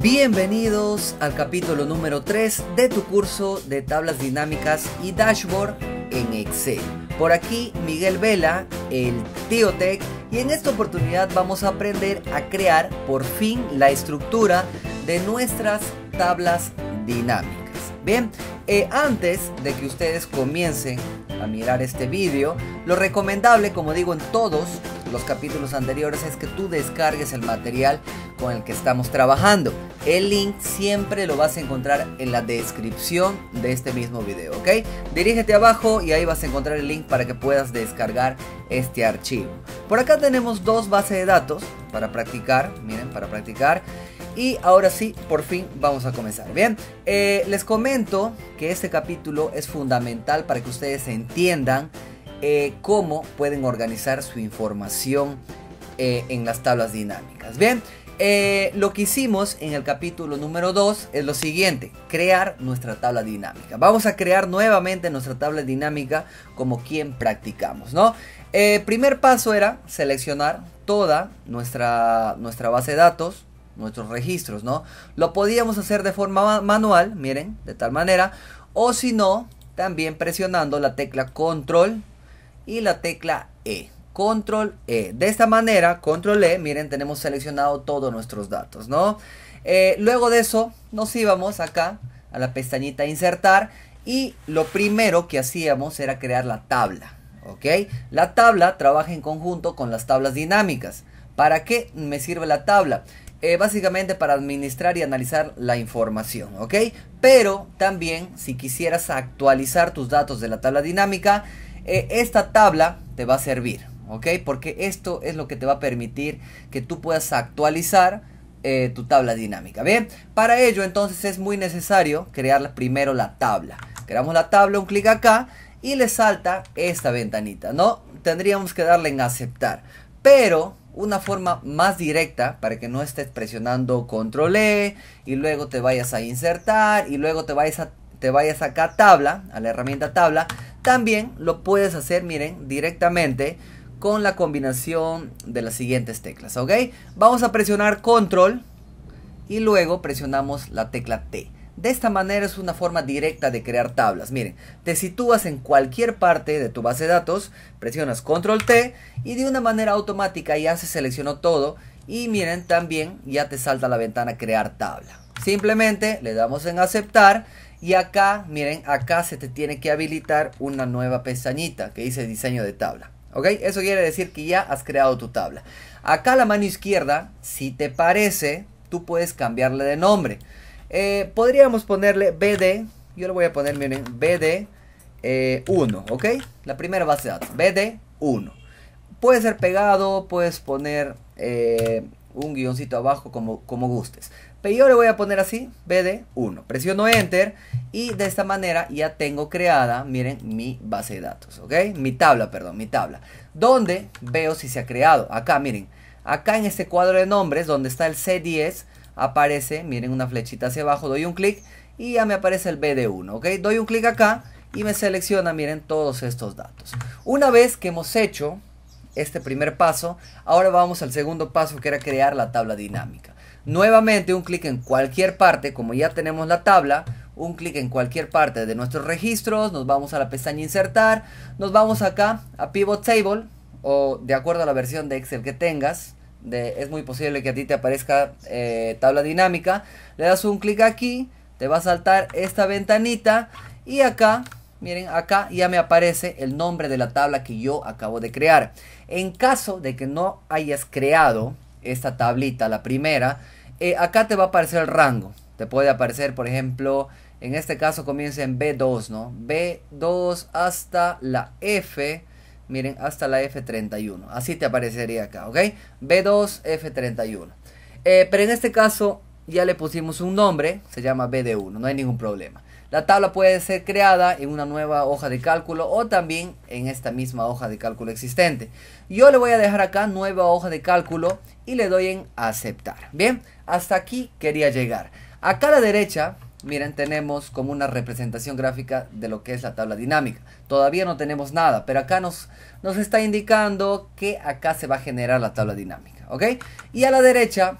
Bienvenidos al capítulo número 3 de tu curso de tablas dinámicas y dashboard en Excel. Por aquí Miguel Vela, el Tío Tech, y en esta oportunidad vamos a aprender a crear por fin la estructura de nuestras tablas dinámicas. Bien, eh, antes de que ustedes comiencen a mirar este vídeo, lo recomendable, como digo en todos los capítulos anteriores, es que tú descargues el material con el que estamos trabajando. El link siempre lo vas a encontrar en la descripción de este mismo video, ¿ok? Dirígete abajo y ahí vas a encontrar el link para que puedas descargar este archivo. Por acá tenemos dos bases de datos para practicar, miren, para practicar. Y ahora sí, por fin vamos a comenzar. Bien, eh, les comento que este capítulo es fundamental para que ustedes entiendan eh, cómo pueden organizar su información eh, en las tablas dinámicas. Bien, eh, lo que hicimos en el capítulo número 2 es lo siguiente, crear nuestra tabla dinámica. Vamos a crear nuevamente nuestra tabla dinámica como quien practicamos, ¿no? Eh, primer paso era seleccionar toda nuestra, nuestra base de datos, nuestros registros, ¿no? Lo podíamos hacer de forma manual, miren, de tal manera, o si no, también presionando la tecla control y la tecla E control E. De esta manera, control E, miren, tenemos seleccionado todos nuestros datos, ¿no? Eh, luego de eso, nos íbamos acá a la pestañita insertar y lo primero que hacíamos era crear la tabla, ¿ok? La tabla trabaja en conjunto con las tablas dinámicas. ¿Para qué me sirve la tabla? Eh, básicamente para administrar y analizar la información, ¿ok? Pero también si quisieras actualizar tus datos de la tabla dinámica, eh, esta tabla te va a servir, porque esto es lo que te va a permitir que tú puedas actualizar eh, tu tabla dinámica. Bien, para ello entonces es muy necesario crear primero la tabla. Creamos la tabla, un clic acá y le salta esta ventanita, ¿no? Tendríamos que darle en aceptar. Pero una forma más directa para que no estés presionando control E y luego te vayas a insertar y luego te vayas a te vayas acá a tabla, a la herramienta tabla, también lo puedes hacer, miren, directamente con la combinación de las siguientes teclas, ¿ok? Vamos a presionar control y luego presionamos la tecla T. De esta manera es una forma directa de crear tablas. Miren, te sitúas en cualquier parte de tu base de datos, presionas control T y de una manera automática ya se seleccionó todo y miren también ya te salta la ventana crear tabla. Simplemente le damos en aceptar y acá, miren, acá se te tiene que habilitar una nueva pestañita que dice diseño de tabla. Eso quiere decir que ya has creado tu tabla. Acá la mano izquierda, si te parece, tú puedes cambiarle de nombre. Eh, podríamos ponerle BD. Yo le voy a poner, miren, BD1, eh, ¿ok? La primera base de datos, BD1. Puede ser pegado, puedes poner eh, un guioncito abajo como, como gustes. Pero yo le voy a poner así, BD1. Presiono Enter y de esta manera ya tengo creada, miren, mi base de datos, ¿ok? Mi tabla, perdón, mi tabla. Donde veo si se ha creado. Acá, miren, acá en este cuadro de nombres, donde está el C10, aparece, miren, una flechita hacia abajo, doy un clic y ya me aparece el BD1, ¿ok? Doy un clic acá y me selecciona, miren, todos estos datos. Una vez que hemos hecho este primer paso, ahora vamos al segundo paso que era crear la tabla dinámica. Nuevamente un clic en cualquier parte, como ya tenemos la tabla, un clic en cualquier parte de nuestros registros, nos vamos a la pestaña insertar, nos vamos acá a pivot table o de acuerdo a la versión de Excel que tengas, es muy posible que a ti te aparezca eh, tabla dinámica, le das un clic aquí, te va a saltar esta ventanita y acá, miren, acá ya me aparece el nombre de la tabla que yo acabo de crear. En caso de que no hayas creado esta tablita, la primera, eh, acá te va a aparecer el rango. Te puede aparecer, por ejemplo, en este caso comienza en B2, ¿no? B2 hasta la F, miren, hasta la F31. Así te aparecería acá, ¿ok? B2, F31. Eh, pero en este caso ya le pusimos un nombre, se llama BD1, no hay ningún problema. La tabla puede ser creada en una nueva hoja de cálculo o también en esta misma hoja de cálculo existente. Yo le voy a dejar acá nueva hoja de cálculo y le doy en aceptar. Bien, hasta aquí quería llegar. Acá a la derecha, miren, tenemos como una representación gráfica de lo que es la tabla dinámica. Todavía no tenemos nada, pero acá nos, nos está indicando que acá se va a generar la tabla dinámica, ¿ok? Y a la derecha,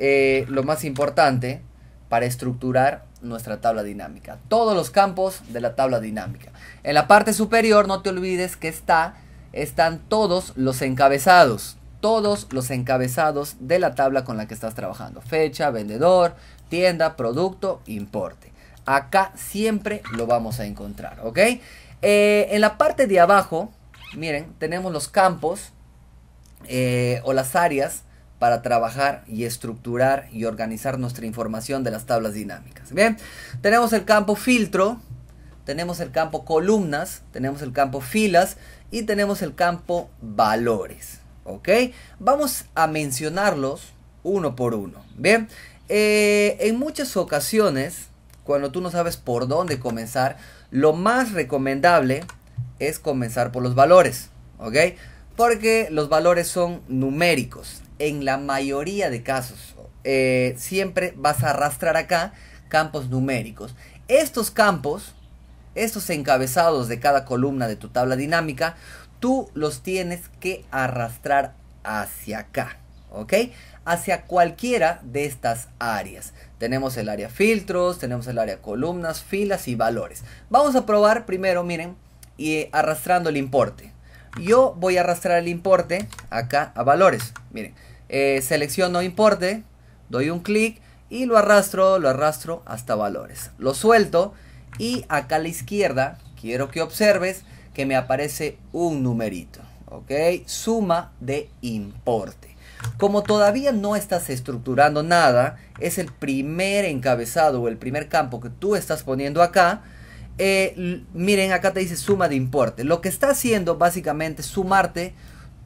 eh, lo más importante para estructurar nuestra tabla dinámica. Todos los campos de la tabla dinámica. En la parte superior, no te olvides que está, están todos los encabezados todos los encabezados de la tabla con la que estás trabajando. Fecha, vendedor, tienda, producto, importe. Acá siempre lo vamos a encontrar, ¿ok? Eh, en la parte de abajo, miren, tenemos los campos eh, o las áreas para trabajar y estructurar y organizar nuestra información de las tablas dinámicas. Bien, tenemos el campo filtro, tenemos el campo columnas, tenemos el campo filas y tenemos el campo valores. ¿ok? Vamos a mencionarlos uno por uno, ¿bien? Eh, en muchas ocasiones, cuando tú no sabes por dónde comenzar, lo más recomendable es comenzar por los valores, ¿ok? Porque los valores son numéricos. En la mayoría de casos, eh, siempre vas a arrastrar acá campos numéricos. Estos campos, estos encabezados de cada columna de tu tabla dinámica, tú los tienes que arrastrar hacia acá, ¿ok? Hacia cualquiera de estas áreas. Tenemos el área filtros, tenemos el área columnas, filas y valores. Vamos a probar primero, miren, y eh, arrastrando el importe. Yo voy a arrastrar el importe acá a valores. Miren, eh, selecciono importe, doy un clic y lo arrastro, lo arrastro hasta valores. Lo suelto y acá a la izquierda quiero que observes que me aparece un numerito. ¿Ok? Suma de importe. Como todavía no estás estructurando nada, es el primer encabezado o el primer campo que tú estás poniendo acá. Eh, miren, acá te dice suma de importe. Lo que está haciendo básicamente es sumarte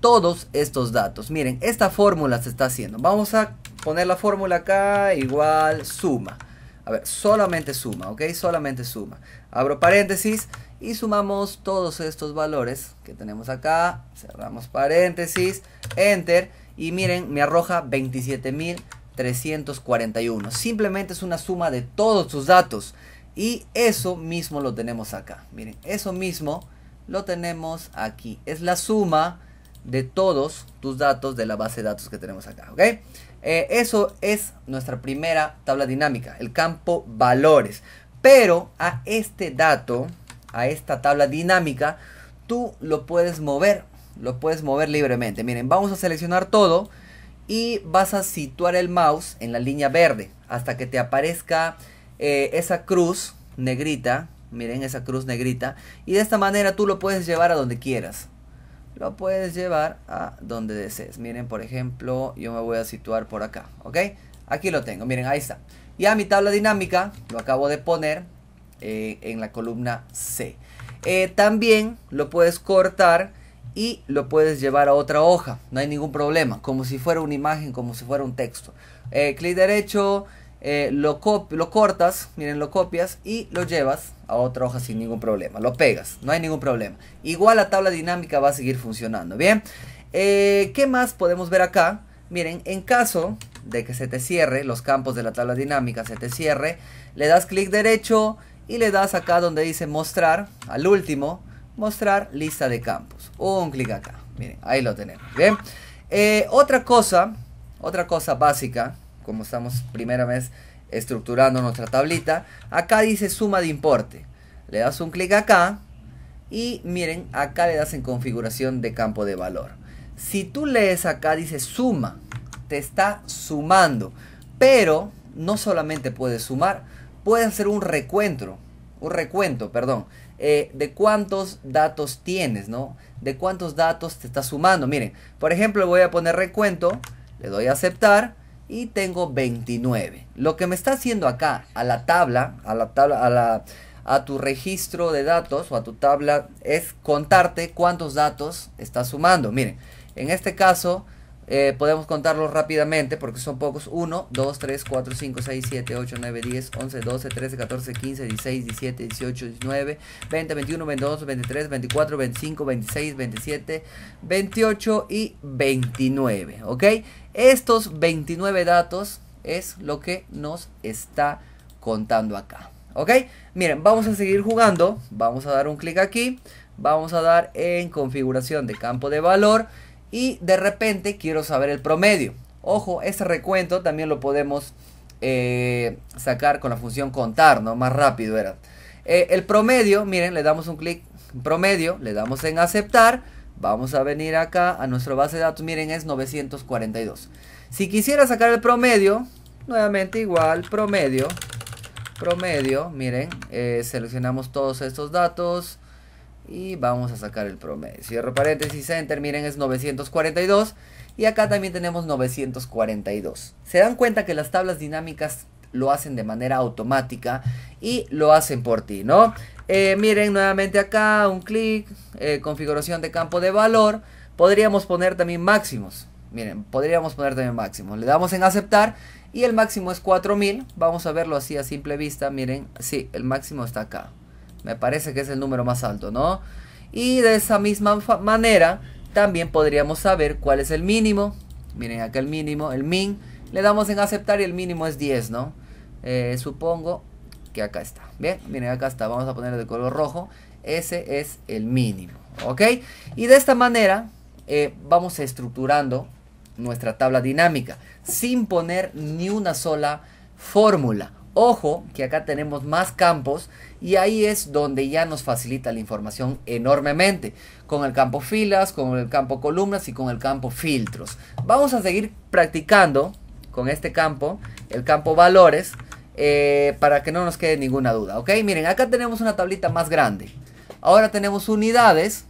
todos estos datos. Miren, esta fórmula se está haciendo. Vamos a poner la fórmula acá, igual suma. A ver, solamente suma, ¿ok? Solamente suma. Abro paréntesis y sumamos todos estos valores que tenemos acá, cerramos paréntesis, enter y miren, me arroja 27.341. Simplemente es una suma de todos tus datos y eso mismo lo tenemos acá. Miren, eso mismo lo tenemos aquí. Es la suma de todos tus datos de la base de datos que tenemos acá, ¿ok? Eh, eso es nuestra primera tabla dinámica, el campo valores. Pero a este dato, a esta tabla dinámica, tú lo puedes mover, lo puedes mover libremente. Miren, vamos a seleccionar todo y vas a situar el mouse en la línea verde hasta que te aparezca eh, esa cruz negrita. Miren esa cruz negrita. Y de esta manera tú lo puedes llevar a donde quieras. Lo puedes llevar a donde desees. Miren, por ejemplo, yo me voy a situar por acá. ¿Ok? Aquí lo tengo. Miren, ahí está. Ya mi tabla dinámica lo acabo de poner eh, en la columna C. Eh, también lo puedes cortar y lo puedes llevar a otra hoja, no hay ningún problema, como si fuera una imagen, como si fuera un texto. Eh, clic derecho, lo, lo cortas, miren, lo copias y lo llevas a otra hoja sin ningún problema, lo pegas, no hay ningún problema. Igual la tabla dinámica va a seguir funcionando, ¿bien? ¿Qué más podemos ver acá? Miren, en caso de que se te cierre, los campos de la tabla dinámica se te cierre, le das clic derecho, y le das acá donde dice mostrar, al último, mostrar lista de campos. Un clic acá. Miren, ahí lo tenemos. Bien. Eh, otra cosa, otra cosa básica, como estamos primera vez estructurando nuestra tablita, acá dice suma de importe. Le das un clic acá y miren, acá le das en configuración de campo de valor. Si tú lees acá dice suma, te está sumando, pero no solamente puedes sumar, pueden hacer un recuento, un recuento, perdón, eh, de cuántos datos tienes, ¿no? De cuántos datos te estás sumando. Miren, por ejemplo, voy a poner recuento, le doy a aceptar y tengo 29. Lo que me está haciendo acá a la tabla, a la tabla, a la a tu registro de datos o a tu tabla es contarte cuántos datos estás sumando. Miren, en este caso eh, podemos contarlos rápidamente porque son pocos. 1, 2, 3, 4, 5, 6, 7, 8, 9, 10, 11, 12, 13, 14, 15, 16, 17, 18, 19, 20, 21, 22, 23, 24, 25, 26, 27, 28 y 29. ¿Ok? Estos 29 datos es lo que nos está contando acá. ¿Ok? Miren, vamos a seguir jugando. Vamos a dar un clic aquí. Vamos a dar en configuración de campo de valor. Y de repente quiero saber el promedio. Ojo, ese recuento también lo podemos eh, sacar con la función contar, ¿no? Más rápido era. Eh, el promedio, miren, le damos un clic promedio, le damos en aceptar. Vamos a venir acá a nuestra base de datos, miren, es 942. Si quisiera sacar el promedio, nuevamente igual, promedio, promedio, miren, eh, seleccionamos todos estos datos, y vamos a sacar el promedio. Cierro paréntesis, enter, miren, es 942. Y acá también tenemos 942. Se dan cuenta que las tablas dinámicas lo hacen de manera automática y lo hacen por ti, ¿no? Eh, miren nuevamente acá, un clic, eh, configuración de campo de valor. Podríamos poner también máximos. Miren, podríamos poner también máximos. Le damos en aceptar y el máximo es 4000. Vamos a verlo así a simple vista. Miren, sí, el máximo está acá. Me parece que es el número más alto, ¿no? Y de esa misma manera también podríamos saber cuál es el mínimo. Miren acá el mínimo, el min. Le damos en aceptar y el mínimo es 10, ¿no? Eh, supongo que acá está. Bien, miren acá está. Vamos a poner de color rojo. Ese es el mínimo, ¿ok? Y de esta manera eh, vamos estructurando nuestra tabla dinámica sin poner ni una sola fórmula Ojo que acá tenemos más campos y ahí es donde ya nos facilita la información enormemente. Con el campo filas, con el campo columnas y con el campo filtros. Vamos a seguir practicando con este campo, el campo valores, eh, para que no nos quede ninguna duda. Ok, miren, acá tenemos una tablita más grande. Ahora tenemos unidades.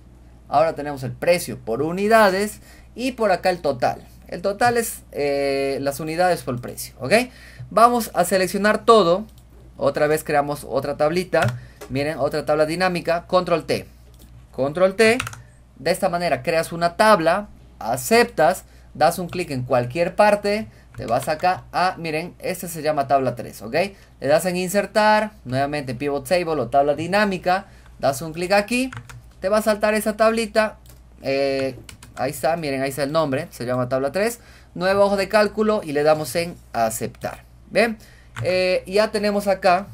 Ahora tenemos el precio por unidades y por acá el total. El total es eh, las unidades por el precio. ¿Ok? Vamos a seleccionar todo. Otra vez creamos otra tablita. Miren, otra tabla dinámica. Control T. Control T. De esta manera creas una tabla. Aceptas. Das un clic en cualquier parte. Te vas acá a, miren, esta se llama tabla 3, ¿ok? Le das en insertar, nuevamente pivot table o tabla dinámica. Das un clic aquí. Te va a saltar esa tablita. Eh, ahí está, miren, ahí está el nombre. Se llama tabla 3. nuevo ojo de cálculo y le damos en aceptar. Bien, eh, ya tenemos acá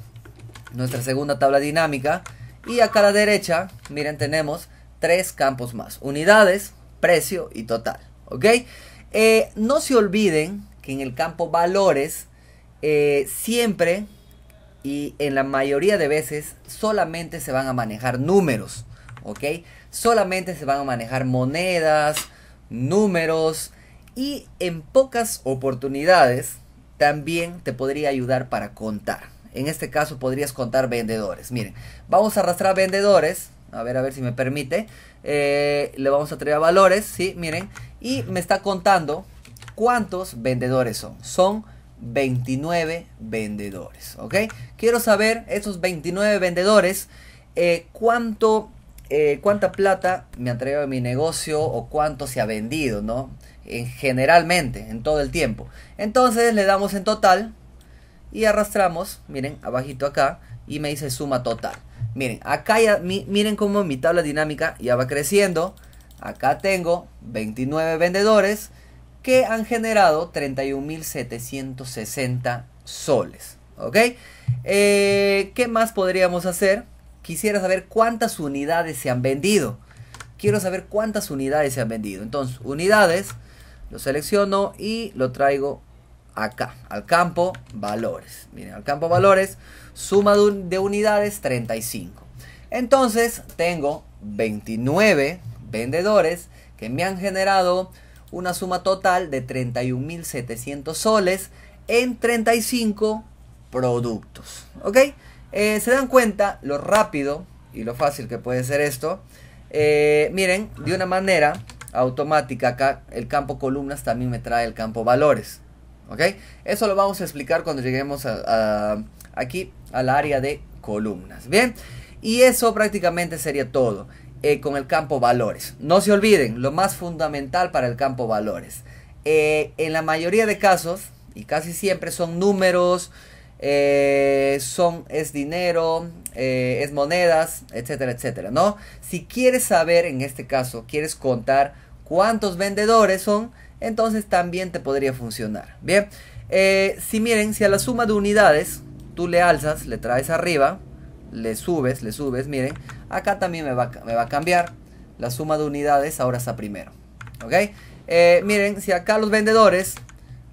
nuestra segunda tabla dinámica. Y acá a la derecha, miren, tenemos tres campos más. Unidades, precio y total. ¿Ok? Eh, no se olviden que en el campo valores eh, siempre y en la mayoría de veces solamente se van a manejar números. ¿Ok? Solamente se van a manejar monedas, números y en pocas oportunidades también te podría ayudar para contar. En este caso podrías contar vendedores. Miren, vamos a arrastrar vendedores. A ver, a ver si me permite. Eh, le vamos a traer valores, ¿sí? Miren. Y me está contando cuántos vendedores son. Son 29 vendedores, ¿ok? Quiero saber, esos 29 vendedores, eh, cuánto, eh, cuánta plata me ha traído de mi negocio o cuánto se ha vendido, ¿no? en generalmente, en todo el tiempo. Entonces le damos en total y arrastramos, miren, abajito acá, y me dice suma total. Miren, acá ya, miren cómo mi tabla dinámica ya va creciendo. Acá tengo 29 vendedores que han generado 31.760 soles. ¿Ok? Eh, ¿Qué más podríamos hacer? Quisiera saber cuántas unidades se han vendido. Quiero saber cuántas unidades se han vendido. Entonces, unidades lo selecciono y lo traigo acá, al campo valores. Miren, al campo valores, suma de unidades 35. Entonces tengo 29 vendedores que me han generado una suma total de 31.700 soles en 35 productos. ¿Ok? Eh, Se dan cuenta lo rápido y lo fácil que puede ser esto. Eh, miren, de una manera automática, acá el campo columnas también me trae el campo valores. ¿Ok? Eso lo vamos a explicar cuando lleguemos aquí al área de columnas. Bien, y eso prácticamente sería todo eh, con el campo valores. No se olviden, lo más fundamental para el campo valores. Eh, en la mayoría de casos, y casi siempre son números, eh, son, es dinero, eh, es monedas, etcétera, etcétera, ¿no? Si quieres saber, en este caso, quieres contar cuántos vendedores son, entonces también te podría funcionar, ¿bien? Eh, si miren, si a la suma de unidades tú le alzas, le traes arriba, le subes, le subes, miren, acá también me va, me va a cambiar la suma de unidades, ahora está primero, ¿ok? miren, si acá los vendedores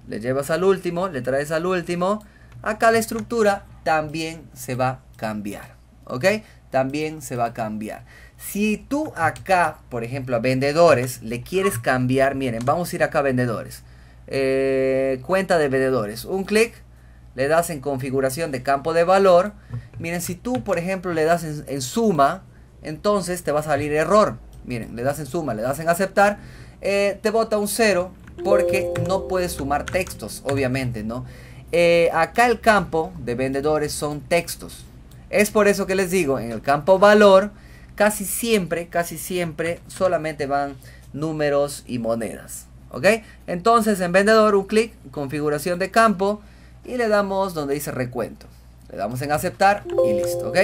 le llevas al último, le traes al último, Acá la estructura también se va a cambiar. ¿Ok? También se va a cambiar. Si tú acá, por ejemplo, a vendedores le quieres cambiar, miren, vamos a ir acá a vendedores. Eh, cuenta de vendedores. Un clic, le das en configuración de campo de valor. Miren, si tú, por ejemplo, le das en, suma, entonces te va a salir error. Miren, le das en suma, le das en aceptar, eh, te bota un cero porque no puedes sumar textos, obviamente, ¿no? Eh, acá el campo de vendedores son textos. Es por eso que les digo, en el campo valor casi siempre, casi siempre solamente van números y monedas. ¿Ok? Entonces en vendedor un clic, configuración de campo y le damos donde dice recuento. Le damos en aceptar y listo. ¿Ok?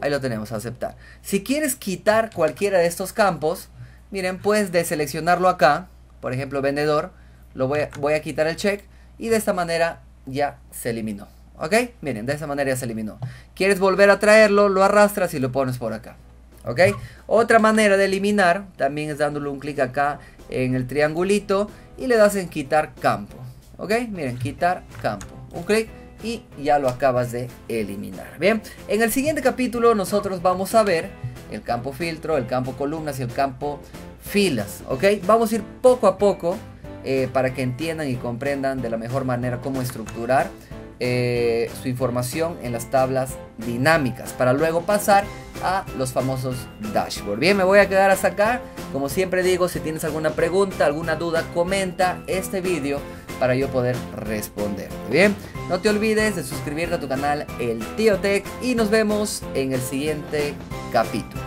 Ahí lo tenemos, aceptar. Si quieres quitar cualquiera de estos campos, miren, puedes deseleccionarlo acá. Por ejemplo, vendedor. Lo voy voy a quitar el check y de esta manera ya se eliminó. ¿Ok? Miren, de esa manera ya se eliminó. Quieres volver a traerlo, lo arrastras y lo pones por acá. ¿Ok? Otra manera de eliminar también es dándole un clic acá en el triangulito y le das en quitar campo. ¿Ok? Miren, quitar campo. Un clic y ya lo acabas de eliminar. Bien, en el siguiente capítulo nosotros vamos a ver el campo filtro, el campo columnas y el campo filas. ¿Ok? Vamos a ir poco a poco eh, para que entiendan y comprendan de la mejor manera cómo estructurar eh, su información en las tablas dinámicas para luego pasar a los famosos dashboards. Bien, me voy a quedar hasta acá. Como siempre digo, si tienes alguna pregunta, alguna duda, comenta este vídeo para yo poder responder. Bien, no te olvides de suscribirte a tu canal El Tío Tech y nos vemos en el siguiente capítulo.